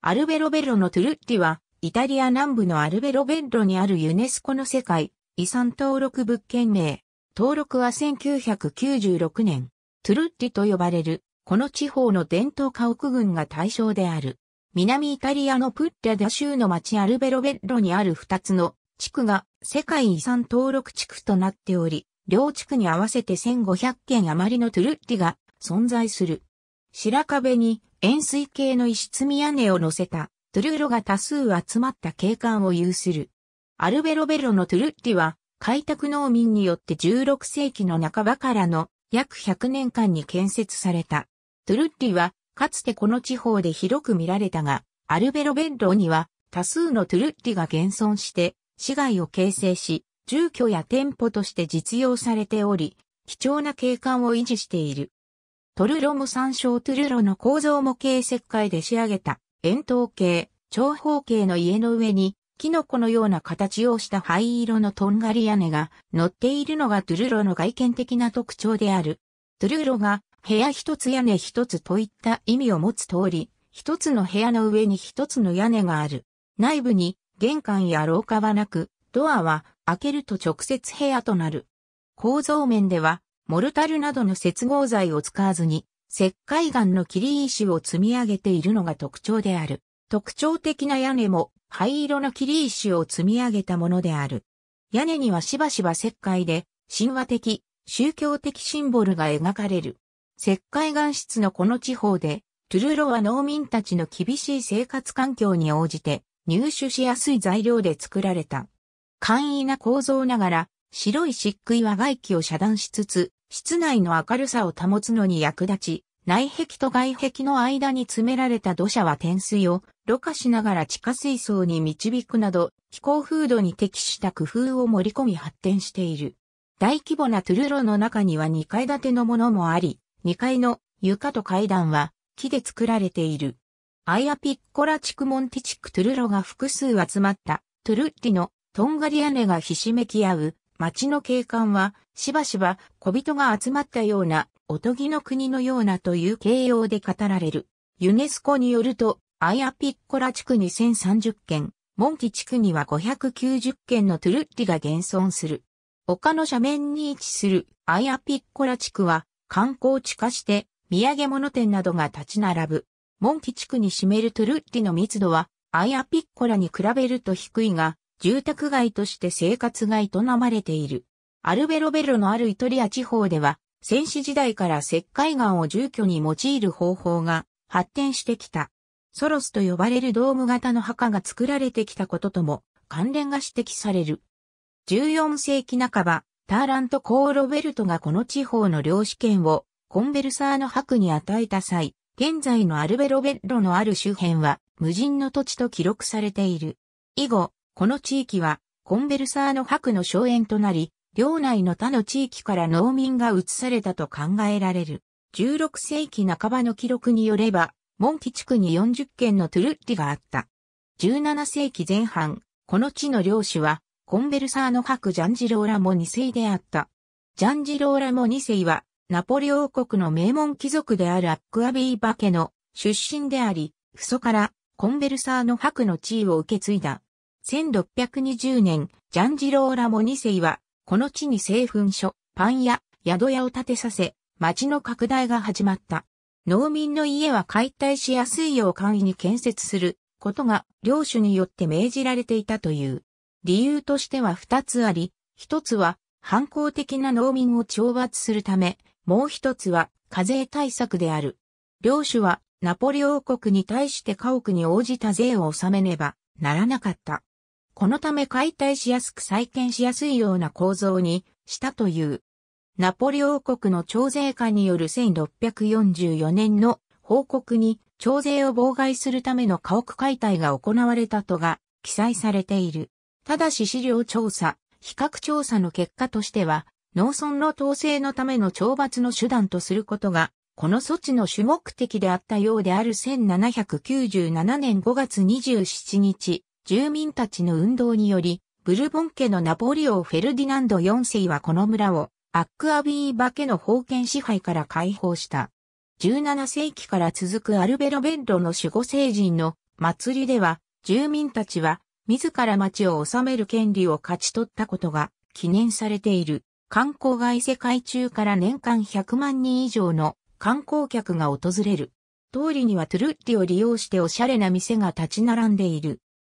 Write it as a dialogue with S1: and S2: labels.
S1: アルベロベロのトゥルッティは、イタリア南部のアルベロベッロにあるユネスコの世界遺産登録物件名。登録は1996年、トゥルッティと呼ばれる、この地方の伝統家屋群が対象である。南イタリアのプッレダ州の町アルベロベッロにある2つの地区が世界遺産登録地区となっており、両地区に合わせて1500件余りのトゥルッティが存在する。白壁に円錐形の石積み屋根を乗せたトゥルーロが多数集まった景観を有する。アルベロベロのトゥルッティは開拓農民によって16世紀の半ばからの約100年間に建設された。トゥルッティはかつてこの地方で広く見られたが、アルベロベロには多数のトゥルッティが現存して市街を形成し、住居や店舗として実用されており、貴重な景観を維持している。トルロも参照トゥルロの構造模型石灰で仕上げた、円筒形、長方形の家の上に、キノコのような形をした灰色のとんがり屋根が乗っているのがトゥルロの外見的な特徴である。トゥルロが部屋一つ屋根一つといった意味を持つ通り、一つの部屋の上に一つの屋根がある。内部に玄関や廊下はなく、ドアは開けると直接部屋となる。構造面ではモルタルなどの接合剤を使わずに、石灰岩の切り石を積み上げているのが特徴である。特徴的な屋根も灰色の切り石を積み上げたものである。屋根にはしばしば石灰で神話的、宗教的シンボルが描かれる。石灰岩質のこの地方で、トゥルロは農民たちの厳しい生活環境に応じて入手しやすい材料で作られた。簡易な構造ながら白い漆喰は外気を遮断しつつ室内の明るさを保つのに役立ち、内壁と外壁の間に詰められた土砂は天水をろ過しながら地下水槽に導くなど、気候風土に適した工夫を盛り込み発展している。大規模なトゥルロの中には2階建てのものもあり、2階の床と階段は木で作られている。アイアピッコラ地区モンティチ区。クトゥルロが複数集まったトゥルッティのトンガリ屋根がひしめき合う町の景観は、しばしば小人が集まったような、おとぎの国のようなという形容で語られる。ユネスコによると、アイアピッコラ地区に1030件、モンキ地区には590件のトゥルッリが現存する。丘の斜面に位置するアイアピッコラ地区は観光地化して土産物店などが立ち並ぶ。モンキ地区に占めるトゥルッリの密度はアイアピッコラに比べると低いが、住宅街として生活が営まれている。アルベロベロのあるイトリア地方では、戦死時代から石灰岩を住居に用いる方法が発展してきた。ソロスと呼ばれるドーム型の墓が作られてきたこととも関連が指摘される。14世紀半ば、ターラント・コーロベルトがこの地方の領主権をコンベルサーの白に与えた際、現在のアルベロベッロのある周辺は無人の土地と記録されている。以後、この地域はコンベルサーノ伯の荘園となり、領内の他の地域から農民が移されたと考えられる。16世紀半ばの記録によれば、モンキ地区に40軒のトゥルッリがあった。17世紀前半、この地の領主は、コンベルサーノ伯ジャンジローラモ2世であった。ジャンジローラモ2世は、ナポレ王国の名門貴族であるアックアビーバ家の出身であり、父祖からコンベルサーノ伯の地位を受け継いだ。1620年、ジャンジローラ・モニセイは、この地に製粉所、パン屋、宿屋を建てさせ、町の拡大が始まった。農民の家は解体しやすいよう簡易に建設することが領主によって命じられていたという。理由としては二つあり、一つは反抗的な農民を懲罰するため、もう一つは課税対策である。領主はナポレ王国に対して家屋に応じた税を納めねばならなかった。このため解体しやすく再建しやすいような構造にしたという。ナポリ王国の徴税下による1644年の報告に徴税を妨害するための家屋解体が行われたとが記載されている。ただし資料調査、比較調査の結果としては、農村の統制のための懲罰の手段とすることが、この措置の主目的であったようである1797年5月27日、住民たちの運動により、ブルボン家のナポリオ・フェルディナンド4世はこの村をアックアビーバ家の封建支配から解放した。17世紀から続くアルベロベッロの守護聖人の祭りでは、住民たちは自ら町を治める権利を勝ち取ったことが記念されている。観光外世界中から年間100万人以上の観光客が訪れる。通りにはトゥルッティを利用しておしゃれな店が立ち並んでいる。